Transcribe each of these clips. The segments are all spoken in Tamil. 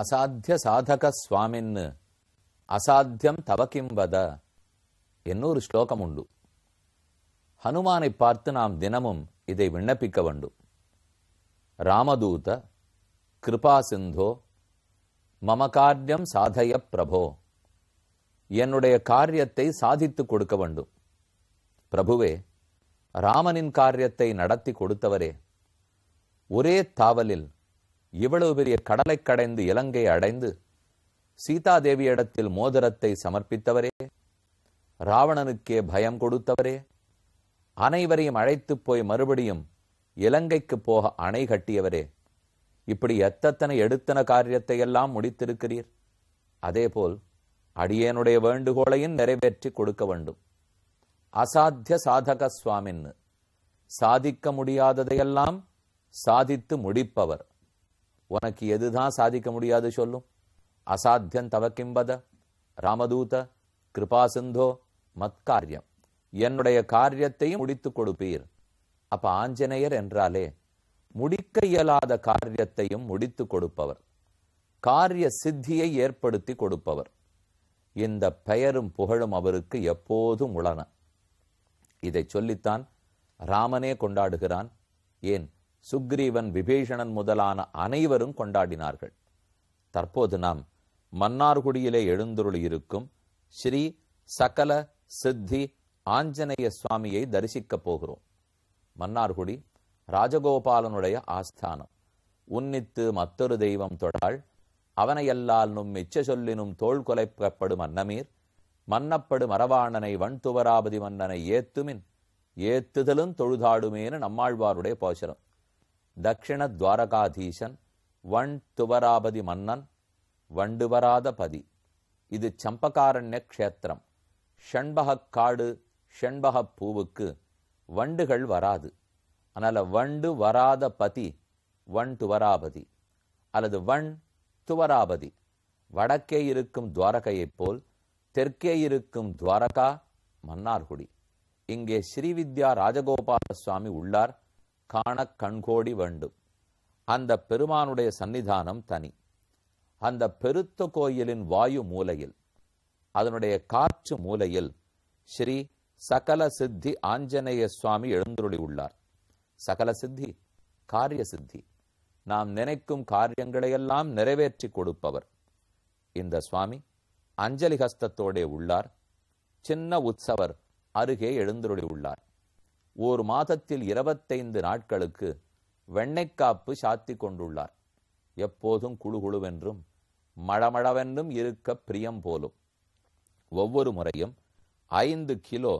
அசாத்திய சாதக స్వామిన్ அசாத்தியம் తవకిం వద என்னொரு ஸ்லோகம் உண்டு ஹனுமானை பார்த்து நாம் தினமும் இதை விண்ணப்பிக்க வேண்டும் ராமதூத கிருபா சிந்தோ மம காரியம் சாதய பிரபோ என்னுடைய காரியத்தை சாதித்து கொடுக்க வேண்டும் பிரபுவே ராமனின் காரியத்தை நடத்தி கொடுத்தவரே ஒரே தாவலில் இவ்வளவு பெரிய கடலை கடைந்து இலங்கை அடைந்து சீதாதேவியிடத்தில் மோதிரத்தை சமர்ப்பித்தவரே ராவணனுக்கே பயம் கொடுத்தவரே அனைவரையும் அழைத்துப் போய் மறுபடியும் இலங்கைக்கு போக அணை கட்டியவரே இப்படி எத்தத்தனை எடுத்தன காரியத்தை எல்லாம் முடித்திருக்கிறீர் அதேபோல் அடியேனுடைய வேண்டுகோளையும் நிறைவேற்றி கொடுக்க வேண்டும் அசாத்திய சாதக சுவாமின்னு சாதிக்க முடியாததையெல்லாம் சாதித்து முடிப்பவர் உனக்கு எதுதான் சாதிக்க முடியாது சொல்லும் அசாத்தியன் தவக்கிம்பத ராமதூத கிருபா சிந்தோ மத்காரியம் என்னுடைய காரியத்தையும் முடித்துக் கொடுப்பீர் அப்ப ஆஞ்சநேயர் என்றாலே முடிக்க இயலாத காரியத்தையும் முடித்துக் கொடுப்பவர் காரிய சித்தியை ஏற்படுத்தி கொடுப்பவர் இந்த பெயரும் புகழும் அவருக்கு எப்போதும் உளன இதை சொல்லித்தான் ராமனே கொண்டாடுகிறான் ஏன் சுக்ரீவன் விபீஷணன் முதலான அனைவரும் கொண்டாடினார்கள் தற்போது நாம் மன்னார்குடியிலே எழுந்தருளியிருக்கும் ஸ்ரீ சகல சித்தி ஆஞ்சநேய சுவாமியை தரிசிக்கப் போகிறோம் மன்னார்குடி ராஜகோபாலனுடைய ஆஸ்தானம் உன்னித்து மற்றொரு தெய்வம் தொடாள் அவனையல்லால் நும் மிச்ச சொல்லினும் தோல் கொலைப்படும் அன்னமீர் மன்னப்படு மரவாணனை துவராபதி மன்னனை ஏத்துமின் ஏத்துதலும் தொழுதாடுமேனு நம்மாழ்வாருடைய போஷரம் தக்ஷிண துவாரகாதீசன் வண் துவராபதி மன்னன் பதி இது சம்பகாரண்ய க்ஷேத்திரம் ஷண்பகக் காடு ஷண்பகப் பூவுக்கு வண்டுகள் வராது அதனால் வண்டு வராத பதி வண் துவராபதி அல்லது வண் துவராபதி வடக்கே இருக்கும் துவாரகையைப் போல் தெற்கே இருக்கும் துவாரகா மன்னார்குடி இங்கே ஸ்ரீவித்யா ராஜகோபால சுவாமி உள்ளார் காணக் கண்கோடி வேண்டும் அந்த பெருமானுடைய சன்னிதானம் தனி அந்த பெருத்த கோயிலின் வாயு மூலையில் அதனுடைய காற்று மூலையில் ஸ்ரீ சகல சித்தி ஆஞ்சநேய சுவாமி எழுந்துருளி உள்ளார் சகல சித்தி காரிய சித்தி நாம் நினைக்கும் காரியங்களையெல்லாம் நிறைவேற்றி கொடுப்பவர் இந்த சுவாமி அஞ்சலி ஹஸ்தத்தோடே உள்ளார் சின்ன உற்சவர் அருகே எழுந்துருளி உள்ளார் ஒரு மாதத்தில் இருபத்தைந்து நாட்களுக்கு வெண்ணைக்காப்பு சாத்தி கொண்டுள்ளார் எப்போதும் குழுகுழுவென்றும் மழமழவென்றும் இருக்க பிரியம் போலும் ஒவ்வொரு முறையும் ஐந்து கிலோ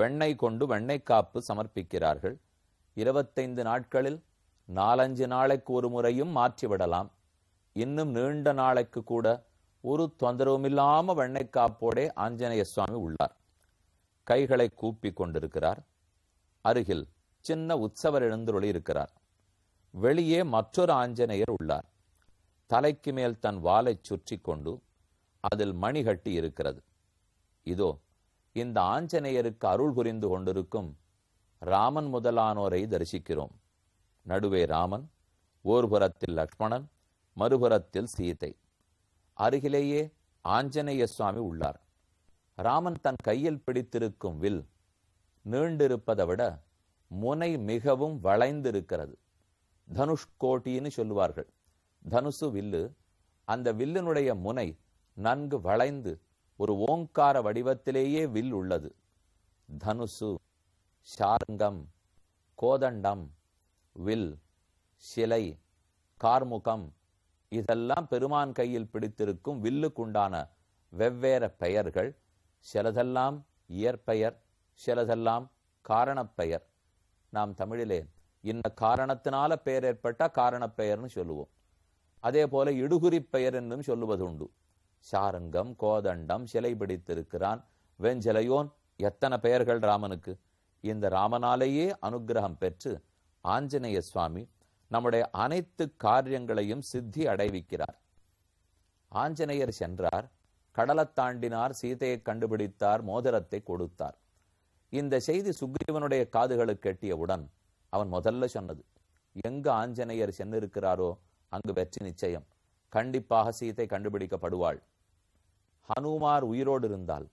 வெண்ணெய் கொண்டு வெண்ணைக்காப்பு சமர்ப்பிக்கிறார்கள் இருபத்தைந்து நாட்களில் நாலஞ்சு நாளைக்கு ஒரு முறையும் மாற்றிவிடலாம் இன்னும் நீண்ட நாளைக்கு கூட ஒரு தொந்தரவுமில்லாம வெண்ணைக்காப்போடே ஆஞ்சநேய சுவாமி உள்ளார் கைகளை கூப்பி கொண்டிருக்கிறார் அருகில் சின்ன உற்சவர் எழுந்தருளி இருக்கிறார் வெளியே மற்றொரு ஆஞ்சநேயர் உள்ளார் தலைக்கு மேல் தன் வாலை சுற்றி கொண்டு அதில் மணிகட்டி இருக்கிறது இதோ இந்த ஆஞ்சநேயருக்கு அருள் புரிந்து கொண்டிருக்கும் ராமன் முதலானோரை தரிசிக்கிறோம் நடுவே ராமன் ஓர்புறத்தில் லக்ஷ்மணன் மறுபுறத்தில் சீதை அருகிலேயே ஆஞ்சநேய சுவாமி உள்ளார் ராமன் தன் கையில் பிடித்திருக்கும் வில் நீண்டிருப்பதை விட முனை மிகவும் வளைந்திருக்கிறது தனுஷ்கோட்டின்னு சொல்லுவார்கள் தனுசு வில்லு அந்த வில்லினுடைய முனை நன்கு வளைந்து ஒரு ஓங்கார வடிவத்திலேயே வில் உள்ளது தனுசு ஷாரங்கம் கோதண்டம் வில் சிலை கார்முகம் இதெல்லாம் பெருமான் கையில் பிடித்திருக்கும் வில்லுக்குண்டான வெவ்வேறு பெயர்கள் சிலதெல்லாம் இயற்பெயர் சிலதெல்லாம் காரணப்பெயர் நாம் தமிழிலே இந்த காரணத்தினால பெயர் ஏற்பட்டால் காரணப்பெயர்னு சொல்லுவோம் அதே போல இடுகுறி பெயர் சொல்லுவது சொல்லுவதுண்டு சாரங்கம் கோதண்டம் சிலை பிடித்திருக்கிறான் வெஞ்சலையோன் எத்தனை பெயர்கள் ராமனுக்கு இந்த ராமனாலேயே அனுகிரகம் பெற்று ஆஞ்சநேய சுவாமி நம்முடைய அனைத்து காரியங்களையும் சித்தி அடைவிக்கிறார் ஆஞ்சநேயர் சென்றார் கடலை தாண்டினார் சீதையை கண்டுபிடித்தார் மோதிரத்தை கொடுத்தார் இந்த செய்தி சுக்ரீவனுடைய காதுகளுக்கு எட்டியவுடன் அவன் முதல்ல சொன்னது எங்கு ஆஞ்சநேயர் சென்னிருக்கிறாரோ அங்கு வெற்றி நிச்சயம் கண்டிப்பாக சீதை கண்டுபிடிக்கப்படுவாள் ஹனுமார் உயிரோடு இருந்தால்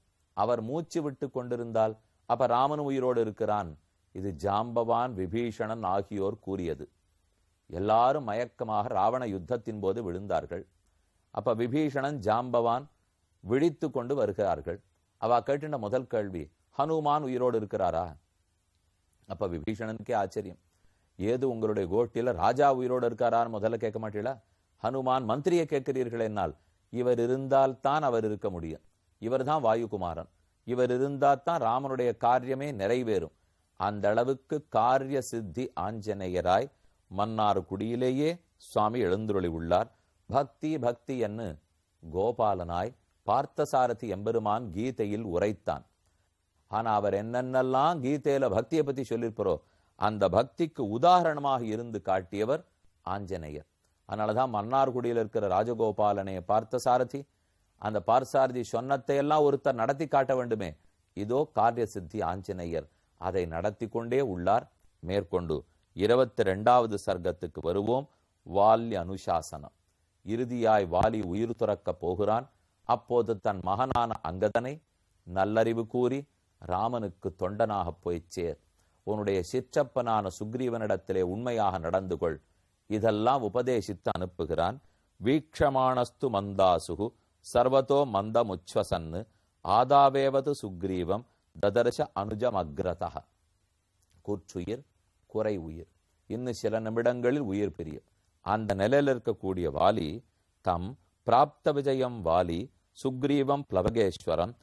அவர் மூச்சு விட்டு கொண்டிருந்தால் அப்ப ராமன் உயிரோடு இருக்கிறான் இது ஜாம்பவான் விபீஷணன் ஆகியோர் கூறியது எல்லாரும் மயக்கமாக ராவண யுத்தத்தின் போது விழுந்தார்கள் அப்ப விபீஷணன் ஜாம்பவான் விழித்து கொண்டு வருகிறார்கள் அவ கேட்டின முதல் கேள்வி ஹனுமான் உயிரோடு இருக்கிறாரா அப்ப விபீஷணனுக்கே ஆச்சரியம் ஏது உங்களுடைய கோட்டில ராஜா உயிரோடு இருக்காரான்னு முதல்ல கேட்க மாட்டீங்களா ஹனுமான் மந்திரியை கேட்கிறீர்கள் என்னால் இவர் இருந்தால் தான் அவர் இருக்க முடியும் இவர் தான் வாயுகுமாரன் இவர் இருந்தால் தான் ராமனுடைய காரியமே நிறைவேறும் அந்த அளவுக்கு காரிய சித்தி ஆஞ்சநேயராய் மன்னார் குடியிலேயே சுவாமி எழுந்துருளி உள்ளார் பக்தி பக்தி என்று கோபாலனாய் பார்த்தசாரதி எம்பெருமான் கீதையில் உரைத்தான் ஆனா அவர் என்னென்னலாம் கீதையில பக்தியை பத்தி சொல்லியிருப்பாரோ அந்த பக்திக்கு உதாரணமாக இருந்து காட்டியவர் ஆஞ்சநேயர் அதனாலதான் மன்னார்குடியில் இருக்கிற ராஜகோபாலனைய பார்த்த சாரதி அந்த பார்சாரதி சொன்னத்தையெல்லாம் ஒருத்தர் நடத்தி காட்ட வேண்டுமே இதோ காரிய சித்தி ஆஞ்சநேயர் அதை நடத்தி கொண்டே உள்ளார் மேற்கொண்டு இருபத்தி ரெண்டாவது சர்க்கத்துக்கு வருவோம் வாலி அனுசாசனம் இறுதியாய் வாலி உயிர் துறக்க போகிறான் அப்போது தன் மகனான அங்கதனை நல்லறிவு கூறி ராமனுக்கு தொண்டனாகப் போய்ச் சேர் உன்னுடைய சிற்றப்பனான சுக்ரீவனிடத்திலே உண்மையாக நடந்து கொள் இதெல்லாம் உபதேசித்து அனுப்புகிறான் வீக்ஷமானஸ்து மந்தாசுகு சர்வதோ முச்சுவசன்னு ஆதாவேவது சுக்ரீவம் ததர்ஷ அனுஜமக்ரதா கூற்றுயிர் குறை உயிர் இன்னும் சில நிமிடங்களில் உயிர் பிரியும் அந்த நிலையில் இருக்கக்கூடிய வாலி தம் பிராப்த விஜயம் வாலி சுக்ரீவம் பிளவகேஸ்வரம்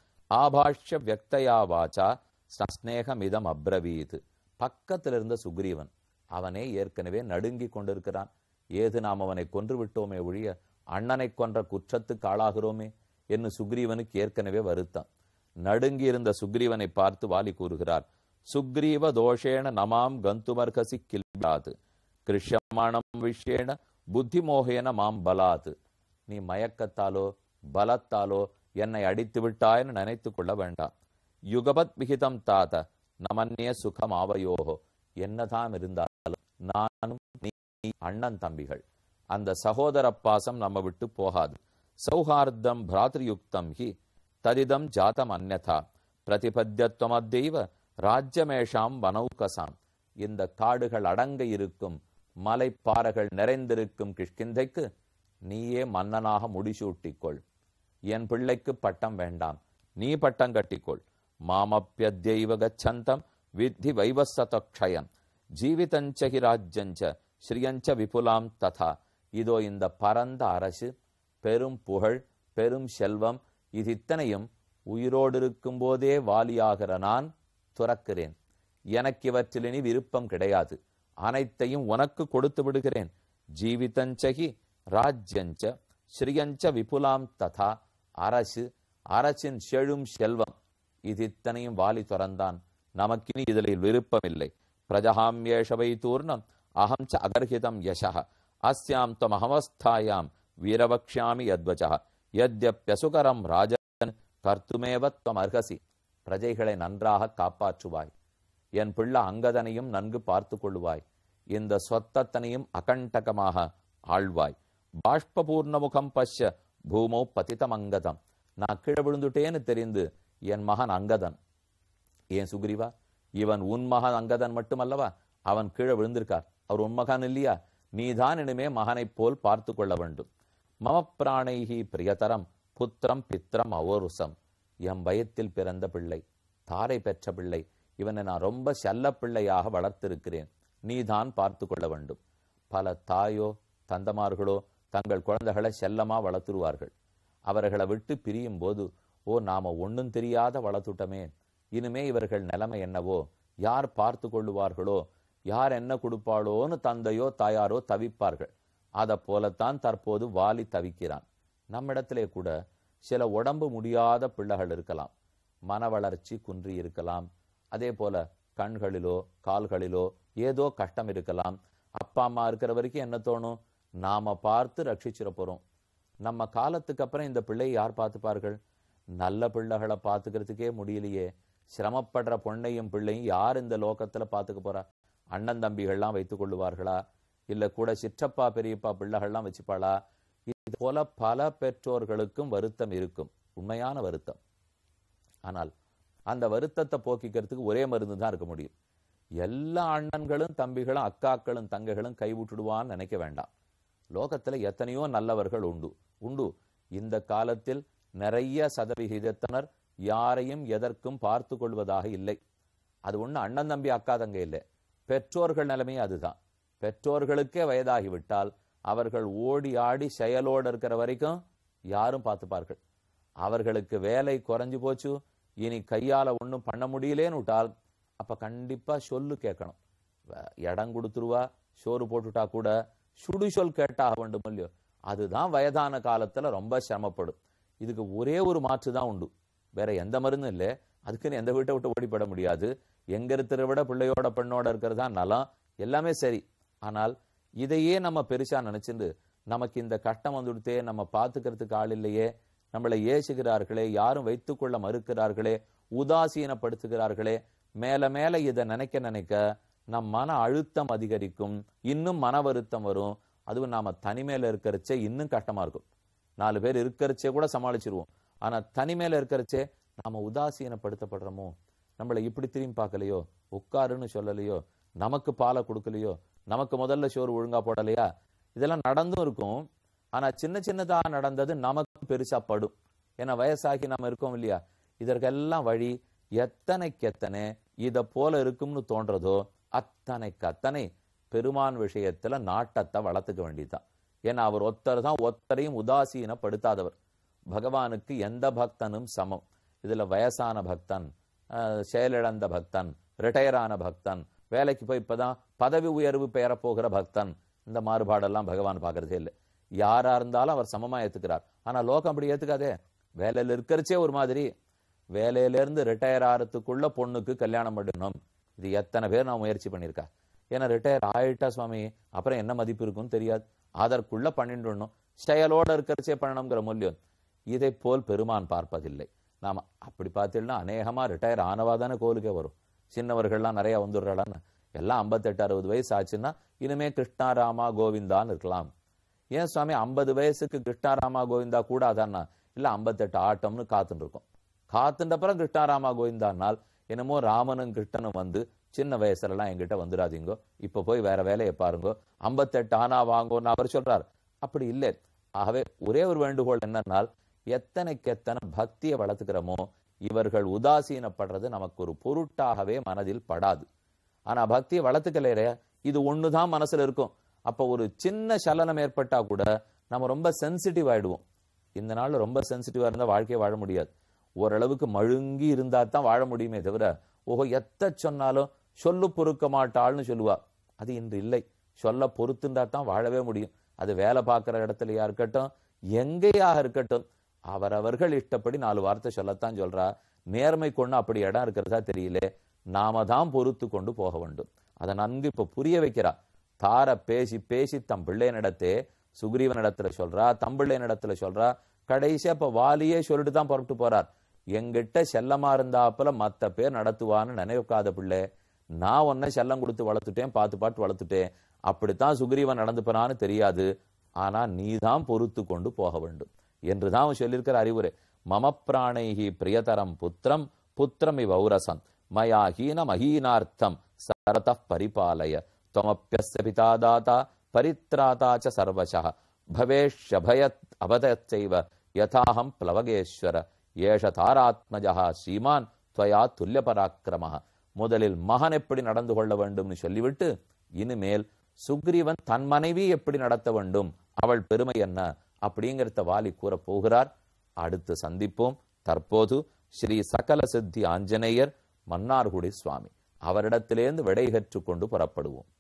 ஆபாஷ்ய வியக்தயா வாச்சா ஸ்நேகமிதம் அப்ரவீது பக்கத்தில் இருந்த சுக்ரீவன் அவனே ஏற்கனவே நடுங்கி கொண்டிருக்கிறான் ஏது நாம் அவனை கொன்று விட்டோமே ஒழிய அண்ணனை கொன்ற குற்றத்துக்கு ஆளாகிறோமே என்று சுக்ரீவனுக்கு ஏற்கனவே வருத்தான் நடுங்கி இருந்த சுக்ரீவனை பார்த்து வாலி கூறுகிறார் சுக்ரீவ தோஷேன நமாம் கந்துமர்கசி கில்பிடாது கிருஷ்யமானம் புத்தி புத்திமோகேன மாம் பலாது நீ மயக்கத்தாலோ பலத்தாலோ என்னை அடித்து என்று நினைத்து கொள்ள வேண்டாம் யுகபத் விகிதம் தாத நமன்னே சுகம் ஆவையோகோ என்னதான் இருந்தாலும் நானும் நீ அண்ணன் தம்பிகள் அந்த சகோதர பாசம் நம்ம விட்டு போகாது சௌஹார்தம் பிராத்ரியுக்தம் ஹி ததிதம் ஜாதம் அந்நதா பிரதிபத்தியத்துவமத்தெய்வ ராஜ்யமேஷாம் வனௌகசாம் இந்த காடுகள் அடங்க இருக்கும் மலைப்பாறைகள் நிறைந்திருக்கும் கிஷ்கிந்தைக்கு நீயே மன்னனாக முடிசூட்டிக்கொள் என் பிள்ளைக்கு பட்டம் வேண்டாம் நீ பட்டம் கட்டிக்கொள் மாமப்பிய தெய்வ வித்தி வைவசதக்ஷயம் ஜீவிதஞ்ச ராஜ்யஞ்ச ஸ்ரீயஞ்ச விபுலாம் ததா இதோ இந்த பரந்த அரசு பெரும் புகழ் பெரும் செல்வம் இது இத்தனையும் உயிரோடு இருக்கும் போதே வாலியாகிற நான் துறக்கிறேன் எனக்கு இவற்றில் இனி விருப்பம் கிடையாது அனைத்தையும் உனக்கு கொடுத்து விடுகிறேன் ஜீவிதஞ்சகி ராஜ்யஞ்ச ஸ்ரீயஞ்ச விபுலாம் ததா அரசு அரசின் செழும் செல்வம் இது இத்தனையும் வாலி துறந்தான் நமக்கினி இதில் விருப்பமில்லை பிரஜகாம் ஏஷவை தூர்ணம் அகம் ச அகர்ஹிதம் யசக அஸ்யாம் தம் அகமஸ்தாயாம் வீரவக்ஷாமி யத்வஜக யத்யப்யசுகரம் ராஜன் கர்த்துமேவத்வம் அர்ஹசி பிரஜைகளை நன்றாக காப்பாற்றுவாய் என் பிள்ள அங்கதனையும் நன்கு பார்த்து கொள்ளுவாய் இந்த சொத்தத்தனையும் அகண்டகமாக ஆழ்வாய் பாஷ்பபூர்ணமுகம் பஷ்ய பூமோ பதித்தம் அங்கதம் நான் கீழே விழுந்துட்டேன்னு தெரிந்து என் மகன் அங்கதன் ஏன் சுக்ரீவா இவன் உன் மகன் அங்கதன் மட்டுமல்லவா அவன் கீழே விழுந்திருக்கார் அவர் உன் மகன் இல்லையா நீதான் இனிமே மகனைப் போல் பார்த்து கொள்ள வேண்டும் மம பிராணைகி பிரியதரம் புத்திரம் பித்திரம் அவோருசம் என் பயத்தில் பிறந்த பிள்ளை தாரை பெற்ற பிள்ளை இவனை நான் ரொம்ப செல்ல பிள்ளையாக வளர்த்திருக்கிறேன் நீதான் பார்த்து கொள்ள வேண்டும் பல தாயோ தந்தமார்களோ தங்கள் குழந்தைகளை செல்லமாக வளர்த்துருவார்கள் அவர்களை விட்டு பிரியும் போது ஓ நாம ஒன்றும் தெரியாத வளர்த்துட்டமே இனிமே இவர்கள் நிலைமை என்னவோ யார் பார்த்து கொள்ளுவார்களோ யார் என்ன கொடுப்பாளோன்னு தந்தையோ தாயாரோ தவிப்பார்கள் அதை போலத்தான் தற்போது வாலி தவிக்கிறான் நம்மிடத்திலே கூட சில உடம்பு முடியாத பிள்ளைகள் இருக்கலாம் மன வளர்ச்சி குன்றி இருக்கலாம் அதே போல கண்களிலோ கால்களிலோ ஏதோ கஷ்டம் இருக்கலாம் அப்பா அம்மா இருக்கிற வரைக்கும் என்ன தோணும் நாம பார்த்து ரட்சிச்சிட போறோம் நம்ம காலத்துக்கு அப்புறம் இந்த பிள்ளை யார் பார்த்துப்பார்கள் நல்ல பிள்ளைகளை பார்த்துக்கிறதுக்கே முடியலையே சிரமப்படுற பொண்ணையும் பிள்ளையும் யார் இந்த லோகத்துல பார்த்துக்க போறா அண்ணன் தம்பிகள்லாம் வைத்துக் கொள்ளுவார்களா இல்ல கூட சிற்றப்பா பெரியப்பா பிள்ளைகள்லாம் வச்சுப்பாளா இது போல பல பெற்றோர்களுக்கும் வருத்தம் இருக்கும் உண்மையான வருத்தம் ஆனால் அந்த வருத்தத்தை போக்கிக்கிறதுக்கு ஒரே மருந்து தான் இருக்க முடியும் எல்லா அண்ணன்களும் தம்பிகளும் அக்காக்களும் தங்கைகளும் கைவிட்டுடுவான்னு நினைக்க வேண்டாம் லோகத்தில் எத்தனையோ நல்லவர்கள் உண்டு உண்டு இந்த காலத்தில் நிறைய சதவிகிதத்தினர் யாரையும் எதற்கும் பார்த்து கொள்வதாக இல்லை அது ஒன்று அண்ணன் தம்பி அக்காதங்க இல்லை பெற்றோர்கள் நிலைமை அதுதான் பெற்றோர்களுக்கே வயதாகிவிட்டால் அவர்கள் ஓடி ஆடி செயலோடு இருக்கிற வரைக்கும் யாரும் பார்த்துப்பார்கள் அவர்களுக்கு வேலை குறைஞ்சு போச்சு இனி கையால் ஒன்றும் பண்ண முடியலேன்னு விட்டால் அப்போ கண்டிப்பாக சொல்லு கேட்கணும் இடம் கொடுத்துருவா சோறு போட்டுட்டா கூட சொல் கேட்டாக வேண்டும் இல்லையோ அதுதான் வயதான காலத்தில் ரொம்ப சிரமப்படும் இதுக்கு ஒரே ஒரு மாற்று தான் உண்டு வேற எந்த மருந்தும் இல்லை அதுக்குன்னு எந்த வீட்டை விட்டு ஓடிப்பட முடியாது எங்க இருக்கிற விட பிள்ளையோட பெண்ணோட இருக்கிறது தான் நலம் எல்லாமே சரி ஆனால் இதையே நம்ம பெருசா நினைச்சிட்டு நமக்கு இந்த கட்டம் வந்துடுத்தே நம்ம பார்த்துக்கிறதுக்கு ஆள் இல்லையே நம்மளை ஏசுகிறார்களே யாரும் வைத்துக்கொள்ள மறுக்கிறார்களே உதாசீனப்படுத்துகிறார்களே மேல மேல இதை நினைக்க நினைக்க நம் மன அழுத்தம் அதிகரிக்கும் இன்னும் மன வருத்தம் வரும் அதுவும் நாம தனிமையில இருக்கிறச்சே இன்னும் கஷ்டமா இருக்கும் நாலு பேர் இருக்கிறச்சே கூட சமாளிச்சிருவோம் ஆனா தனிமையில இருக்கிறச்சே நாம உதாசீனப்படுத்தப்படுறோமோ நம்மளை இப்படி திரும்பி பார்க்கலையோ உட்காருன்னு சொல்லலையோ நமக்கு பாலை கொடுக்கலையோ நமக்கு முதல்ல சோறு ஒழுங்கா போடலையா இதெல்லாம் நடந்தும் இருக்கும் ஆனா சின்ன சின்னதாக நடந்தது நமக்கு பெருசா படும் ஏன்னா வயசாகி நம்ம இருக்கோம் இல்லையா இதற்கெல்லாம் வழி எத்தனைக்கெத்தனை இதை போல இருக்கும்னு தோன்றதோ அத்தனைக்கு அத்தனை பெருமான் விஷயத்தில் நாட்டத்தை வளர்த்துக்க வேண்டியதுதான் ஏன்னா அவர் ஒத்தர் தான் ஒத்தரையும் உதாசீனப்படுத்தாதவர் பகவானுக்கு எந்த பக்தனும் சமம் இதில் வயசான பக்தன் செயலிழந்த பக்தன் ரிட்டையரான பக்தன் வேலைக்கு போய் இப்போதான் பதவி உயர்வு பெயரப்போகிற பக்தன் இந்த மாறுபாடெல்லாம் பகவான் பார்க்கறதே இல்லை யாராக இருந்தாலும் அவர் சமமாக ஏற்றுக்கிறார் ஆனால் லோகம் அப்படி ஏற்றுக்காதே வேலையில் இருக்கிறச்சே ஒரு மாதிரி வேலையிலேருந்து ரிட்டையர் ஆகிறதுக்குள்ளே பொண்ணுக்கு கல்யாணம் பண்ணணும் இது எத்தனை பேர் நான் முயற்சி பண்ணியிருக்கா ஏன்னா ரிட்டையர் ஆயிட்டா சுவாமி அப்புறம் என்ன மதிப்பு இருக்கும்னு தெரியாது அதற்குள்ள பண்ணிட்டுணும் ஸ்டைலோட இருக்கிறச்சே பண்ணணுங்கிற மூல்யம் இதை போல் பெருமான் பார்ப்பதில்லை நாம் அப்படி பார்த்தீங்கன்னா அநேகமாக ரிட்டையர் ஆனவா தானே கோலுக்கே வரும் சின்னவர்கள்லாம் நிறையா வந்துடுறாளான்னு எல்லாம் ஐம்பத்தெட்டு அறுபது வயசு ஆச்சுன்னா இனிமே கிருஷ்ணா ராமா கோவிந்தான்னு இருக்கலாம் ஏன் சுவாமி ஐம்பது வயசுக்கு கிருஷ்ணா ராமா கோவிந்தா கூடாதான்னா இல்லை ஐம்பத்தெட்டு ஆட்டம்னு காத்துன்னு இருக்கும் காத்துட்டப்புறம் கிருஷ்ணா ராமா கோவிந்தானால் என்னமோ ராமனும் கிருஷ்ணனும் வந்து சின்ன வயசுலலாம் எங்கிட்ட வந்துடாதீங்கோ இப்போ போய் வேற வேலையை பாருங்கோ ஐம்பத்தெட்டு ஆனா வாங்கோன்னு அவர் சொல்றார் அப்படி இல்லை ஆகவே ஒரே ஒரு வேண்டுகோள் என்னன்னால் எத்தனைக்கெத்தனை பக்தியை வளர்த்துக்கிறோமோ இவர்கள் உதாசீனப்படுறது நமக்கு ஒரு பொருட்டாகவே மனதில் படாது ஆனா பக்தியை வளர்த்துக்கலையே இது ஒண்ணுதான் மனசுல இருக்கும் அப்போ ஒரு சின்ன சலனம் ஏற்பட்டா கூட நம்ம ரொம்ப சென்சிட்டிவ் ஆயிடுவோம் இந்த நாள் ரொம்ப சென்சிட்டிவா இருந்தால் வாழ்க்கையை வாழ முடியாது ஓரளவுக்கு மழுங்கி இருந்தால் தான் வாழ முடியுமே தவிர ஓஹோ எத்த சொன்னாலும் சொல்லு பொறுக்க மாட்டாள்னு சொல்லுவா அது இன்று இல்லை சொல்ல பொறுத்துண்டா தான் வாழவே முடியும் அது வேலை பார்க்குற இடத்துலையா இருக்கட்டும் எங்கேயாக இருக்கட்டும் அவரவர்கள் இஷ்டப்படி நாலு வார்த்தை சொல்லத்தான் சொல்றா நேர்மை கொண்டு அப்படி இடம் இருக்கிறதா தெரியல நாம தான் பொறுத்து கொண்டு போக வேண்டும் அதை நன்கு இப்போ புரிய வைக்கிறா தார பேசி பேசி தம் நடத்தே சுக்ரீவன் இடத்துல சொல்றா தம்பிள்ளை இடத்துல சொல்றா கடைசியா இப்ப வாலியே சொல்லிட்டு தான் புறப்பட்டு போறார் எங்கிட்ட செல்லமா இருந்தாப்புல மத்த பேர் நடத்துவான்னு நினைவுக்காத பிள்ளை நான் ஒன்ன செல்லம் கொடுத்து வளர்த்துட்டேன் பார்த்து பாட்டு வளர்த்துட்டேன் அப்படித்தான் சுக்ரீவன் நடந்துப்பனான்னு தெரியாது ஆனா நீ தான் பொறுத்து கொண்டு போக வேண்டும் என்றுதான் அவன் சொல்லியிருக்கிற அறிவுரை மம பிராணைகி பிரியதரம் புத்திரம் புத்திரம் இவ்வௌரசம் மயா ஹீன மஹீனார்த்தம் சரத பரிபாலய தொமப்பியஸ்ய பிதா தாத்தா பரித்ராதாச்ச சர்வசா பவேஷ்யபயத் அபதச்சைவ யதாஹம் பிளவகேஸ்வர ஏஷ தாராத்மஜா சீமான் துவயா துல்லிய பராக்கிரமா முதலில் மகன் எப்படி நடந்து கொள்ள வேண்டும்னு சொல்லிவிட்டு இனிமேல் சுக்ரீவன் தன் மனைவி எப்படி நடத்த வேண்டும் அவள் பெருமை என்ன அப்படிங்கிறத வாலி கூற போகிறார் அடுத்து சந்திப்போம் தற்போது ஸ்ரீ சகல சித்தி ஆஞ்சநேயர் மன்னார்குடி சுவாமி அவரிடத்திலேருந்து விடை கற்றுக்கொண்டு புறப்படுவோம்